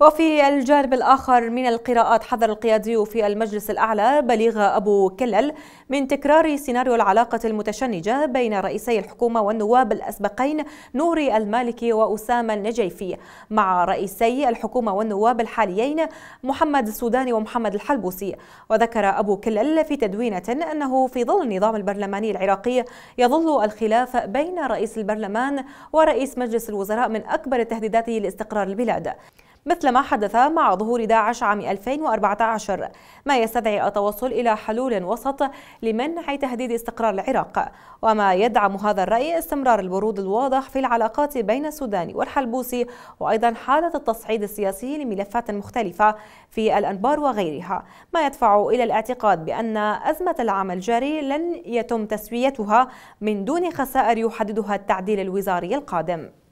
وفي الجانب الآخر من القراءات حذر القيادي في المجلس الأعلى بليغ أبو كلل من تكرار سيناريو العلاقة المتشنجة بين رئيسي الحكومة والنواب الأسبقين نوري المالكي وأسامة النجيفي مع رئيسي الحكومة والنواب الحاليين محمد السوداني ومحمد الحلبوسي وذكر أبو كلل في تدوينة أنه في ظل النظام البرلماني العراقي يظل الخلاف بين رئيس البرلمان ورئيس مجلس الوزراء من أكبر تهديداته لاستقرار البلاد مثل ما حدث مع ظهور داعش عام 2014 ما يستدعي التوصل إلى حلول وسط لمنع تهديد استقرار العراق وما يدعم هذا الرأي استمرار البرود الواضح في العلاقات بين السودان والحلبوسي وأيضا حالة التصعيد السياسي لملفات مختلفة في الأنبار وغيرها ما يدفع إلى الاعتقاد بأن أزمة العام الجاري لن يتم تسويتها من دون خسائر يحددها التعديل الوزاري القادم